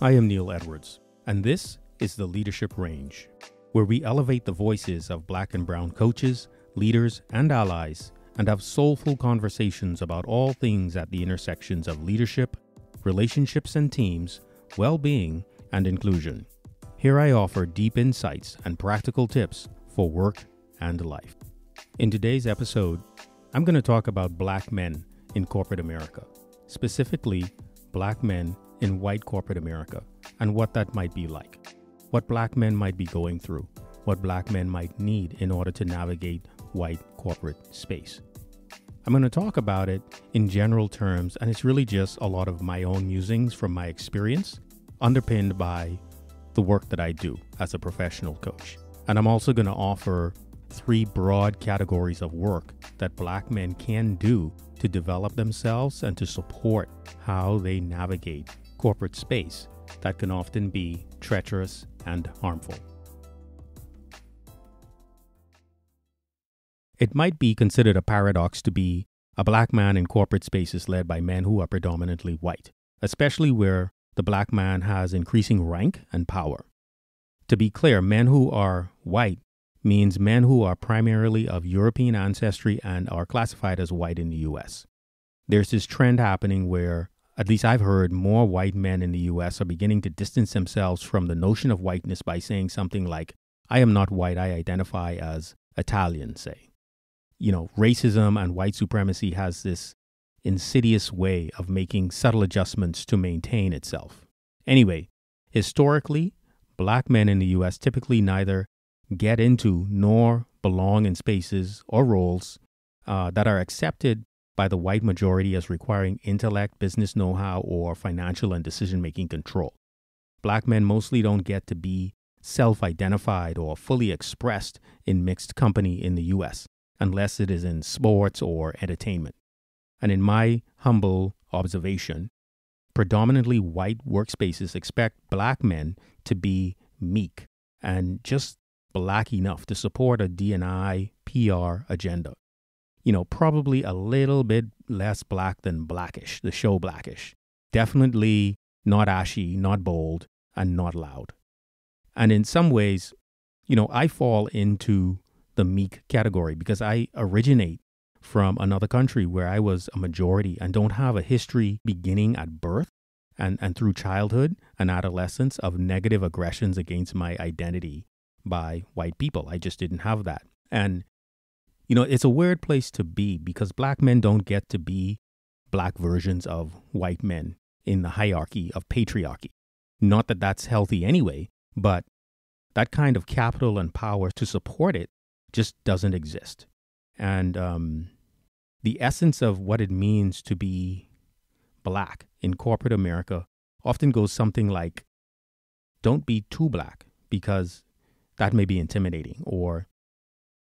I am Neil Edwards, and this is the Leadership Range, where we elevate the voices of black and brown coaches, leaders, and allies, and have soulful conversations about all things at the intersections of leadership, relationships and teams, well being, and inclusion. Here I offer deep insights and practical tips for work and life. In today's episode, I'm going to talk about black men in corporate America, specifically black men in white corporate America and what that might be like, what black men might be going through, what black men might need in order to navigate white corporate space. I'm going to talk about it in general terms, and it's really just a lot of my own musings from my experience, underpinned by the work that I do as a professional coach. And I'm also going to offer three broad categories of work that black men can do to develop themselves and to support how they navigate corporate space that can often be treacherous and harmful. It might be considered a paradox to be a black man in corporate spaces led by men who are predominantly white, especially where the black man has increasing rank and power. To be clear, men who are white means men who are primarily of European ancestry and are classified as white in the US. There's this trend happening where at least I've heard, more white men in the US are beginning to distance themselves from the notion of whiteness by saying something like, I am not white, I identify as Italian, say. You know, racism and white supremacy has this insidious way of making subtle adjustments to maintain itself. Anyway, historically, black men in the US typically neither get into nor belong in spaces or roles uh, that are accepted by the white majority as requiring intellect, business know how, or financial and decision making control. Black men mostly don't get to be self identified or fully expressed in mixed company in the U.S., unless it is in sports or entertainment. And in my humble observation, predominantly white workspaces expect black men to be meek and just black enough to support a DNI PR agenda you know, probably a little bit less black than Blackish, the show Blackish. Definitely not ashy, not bold, and not loud. And in some ways, you know, I fall into the meek category because I originate from another country where I was a majority and don't have a history beginning at birth and, and through childhood and adolescence of negative aggressions against my identity by white people. I just didn't have that. And you know, it's a weird place to be because black men don't get to be black versions of white men in the hierarchy of patriarchy. Not that that's healthy anyway, but that kind of capital and power to support it just doesn't exist. And um, the essence of what it means to be black in corporate America often goes something like don't be too black because that may be intimidating, or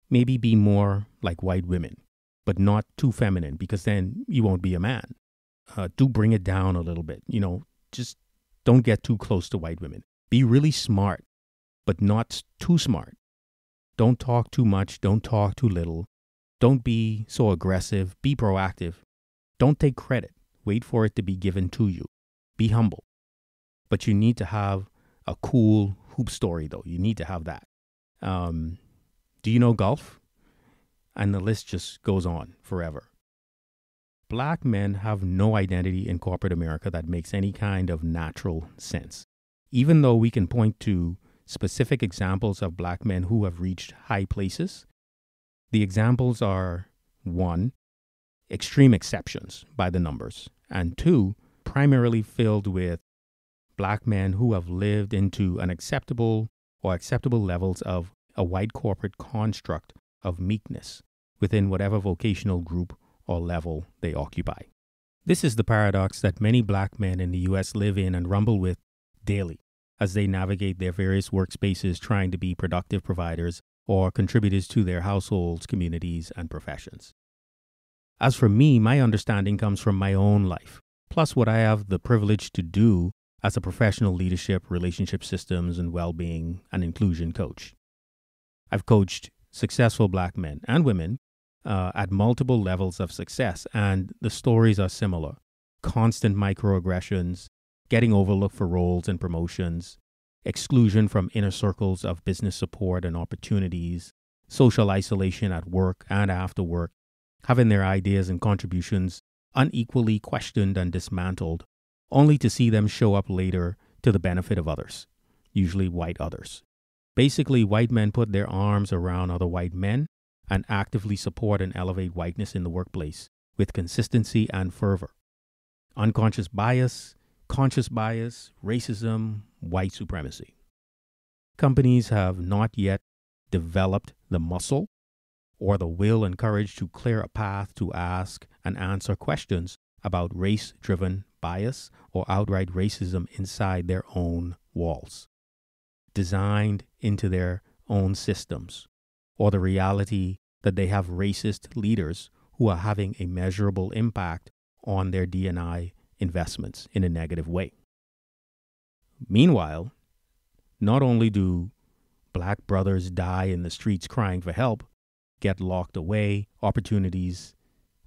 Maybe be more like white women, but not too feminine because then you won't be a man. Uh, do bring it down a little bit. You know, just don't get too close to white women. Be really smart, but not too smart. Don't talk too much. Don't talk too little. Don't be so aggressive. Be proactive. Don't take credit. Wait for it to be given to you. Be humble. But you need to have a cool hoop story, though. You need to have that. Um, do you know golf? And the list just goes on forever. Black men have no identity in corporate America that makes any kind of natural sense. Even though we can point to specific examples of black men who have reached high places, the examples are one, extreme exceptions by the numbers, and two, primarily filled with black men who have lived into unacceptable or acceptable levels of a white corporate construct of meekness within whatever vocational group or level they occupy. This is the paradox that many black men in the U.S. live in and rumble with daily as they navigate their various workspaces trying to be productive providers or contributors to their households, communities, and professions. As for me, my understanding comes from my own life, plus what I have the privilege to do as a professional leadership, relationship systems, and well being and inclusion coach. I've coached successful black men and women uh, at multiple levels of success, and the stories are similar constant microaggressions, getting overlooked for roles and promotions, exclusion from inner circles of business support and opportunities, social isolation at work and after work, having their ideas and contributions unequally questioned and dismantled, only to see them show up later to the benefit of others, usually white others. Basically, white men put their arms around other white men and actively support and elevate whiteness in the workplace with consistency and fervor. Unconscious bias, conscious bias, racism, white supremacy. Companies have not yet developed the muscle or the will and courage to clear a path to ask and answer questions about race driven bias or outright racism inside their own walls designed into their own systems, or the reality that they have racist leaders who are having a measurable impact on their DNI investments in a negative way. Meanwhile, not only do black brothers die in the streets crying for help, get locked away, opportunities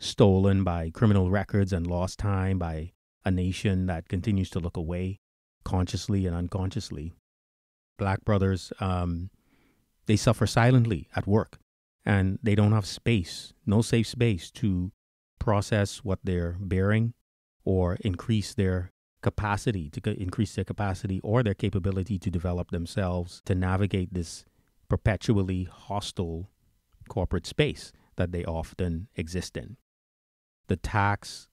stolen by criminal records and lost time by a nation that continues to look away consciously and unconsciously, black brothers, um, they suffer silently at work and they don't have space, no safe space to process what they're bearing or increase their capacity, to increase their capacity or their capability to develop themselves to navigate this perpetually hostile corporate space that they often exist in. The tax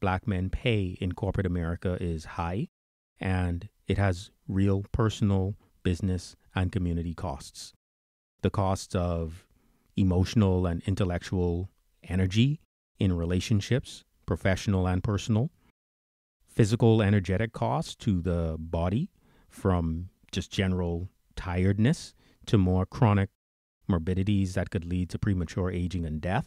black men pay in corporate America is high, and it has real personal business, and community costs. The costs of emotional and intellectual energy in relationships, professional and personal, physical energetic costs to the body from just general tiredness to more chronic morbidities that could lead to premature aging and death.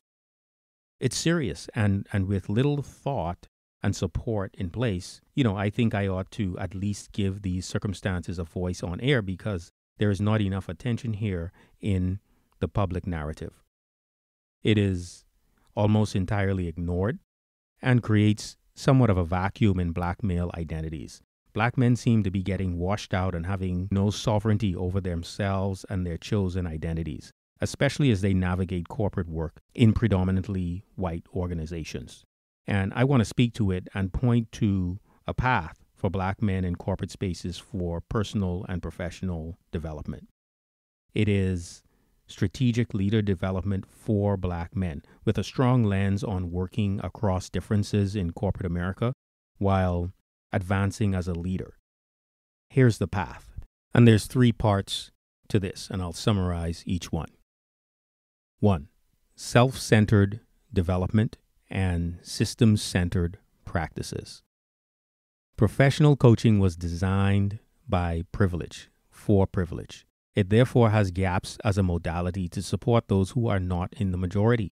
It's serious, and, and with little thought, and support in place, you know, I think I ought to at least give these circumstances a voice on air because there is not enough attention here in the public narrative. It is almost entirely ignored and creates somewhat of a vacuum in black male identities. Black men seem to be getting washed out and having no sovereignty over themselves and their chosen identities, especially as they navigate corporate work in predominantly white organizations. And I want to speak to it and point to a path for black men in corporate spaces for personal and professional development. It is strategic leader development for black men with a strong lens on working across differences in corporate America while advancing as a leader. Here's the path. And there's three parts to this, and I'll summarize each one. 1. Self centered development and systems centered practices. Professional coaching was designed by privilege for privilege. It therefore has gaps as a modality to support those who are not in the majority.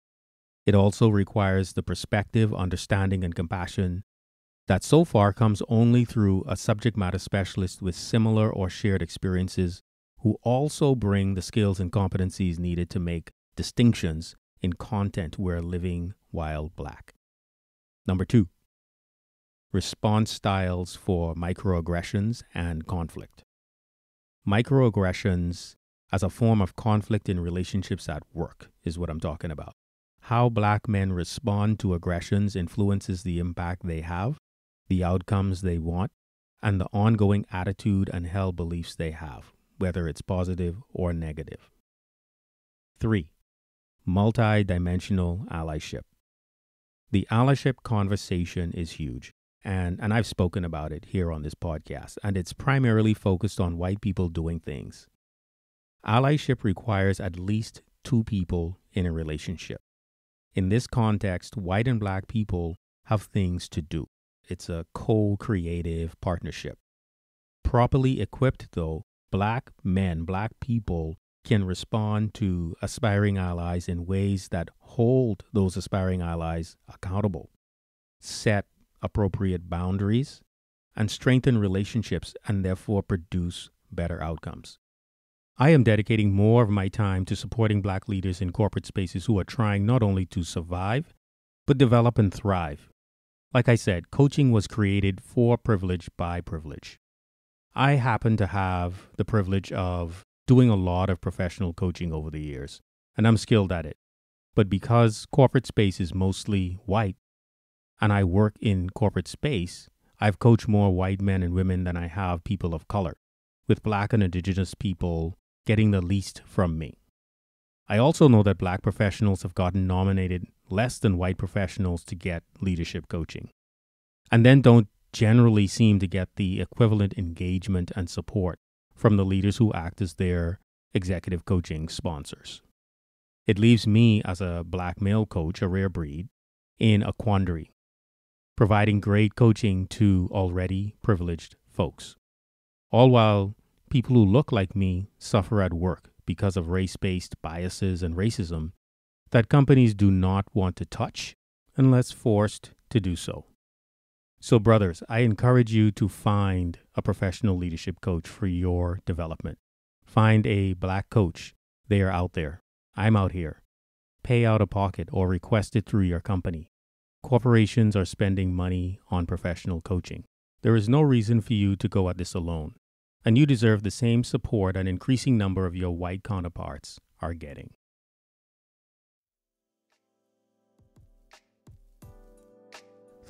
It also requires the perspective, understanding, and compassion that so far comes only through a subject matter specialist with similar or shared experiences who also bring the skills and competencies needed to make distinctions in content where living while black. Number two, response styles for microaggressions and conflict. Microaggressions as a form of conflict in relationships at work is what I'm talking about. How black men respond to aggressions influences the impact they have, the outcomes they want, and the ongoing attitude and held beliefs they have, whether it's positive or negative. 3 multi-dimensional allyship. The allyship conversation is huge, and, and I've spoken about it here on this podcast, and it's primarily focused on white people doing things. Allyship requires at least two people in a relationship. In this context, white and black people have things to do. It's a co creative partnership. Properly equipped, though, black men, black people can respond to aspiring allies in ways that hold those aspiring allies accountable, set appropriate boundaries, and strengthen relationships and therefore produce better outcomes. I am dedicating more of my time to supporting Black leaders in corporate spaces who are trying not only to survive, but develop and thrive. Like I said, coaching was created for privilege by privilege. I happen to have the privilege of doing a lot of professional coaching over the years, and I'm skilled at it. But because corporate space is mostly white, and I work in corporate space, I've coached more white men and women than I have people of color, with black and indigenous people getting the least from me. I also know that black professionals have gotten nominated less than white professionals to get leadership coaching, and then don't generally seem to get the equivalent engagement and support from the leaders who act as their executive coaching sponsors. It leaves me, as a black male coach, a rare breed, in a quandary, providing great coaching to already privileged folks, all while people who look like me suffer at work because of race based biases and racism that companies do not want to touch unless forced to do so. So, brothers, I encourage you to find a professional leadership coach for your development. Find a black coach. They are out there. I'm out here. Pay out of pocket or request it through your company. Corporations are spending money on professional coaching. There is no reason for you to go at this alone, and you deserve the same support an increasing number of your white counterparts are getting.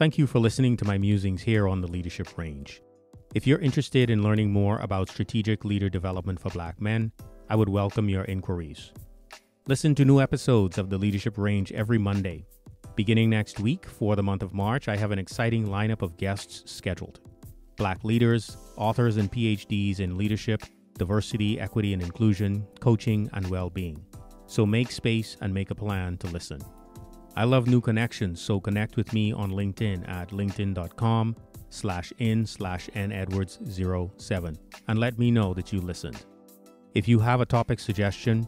Thank you for listening to my musings here on the Leadership Range. If you're interested in learning more about strategic leader development for Black men, I would welcome your inquiries. Listen to new episodes of the Leadership Range every Monday. Beginning next week for the month of March, I have an exciting lineup of guests scheduled. Black leaders, authors and PhDs in leadership, diversity, equity and inclusion, coaching, and well being. So make space and make a plan to listen. I love new connections, so connect with me on LinkedIn at linkedin.com slash in slash nedwards07 and let me know that you listened. If you have a topic suggestion,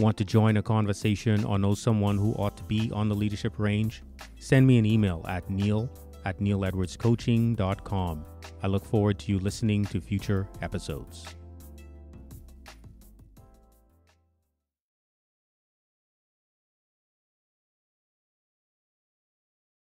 want to join a conversation, or know someone who ought to be on the leadership range, send me an email at neil at neiledwardscoaching.com. I look forward to you listening to future episodes.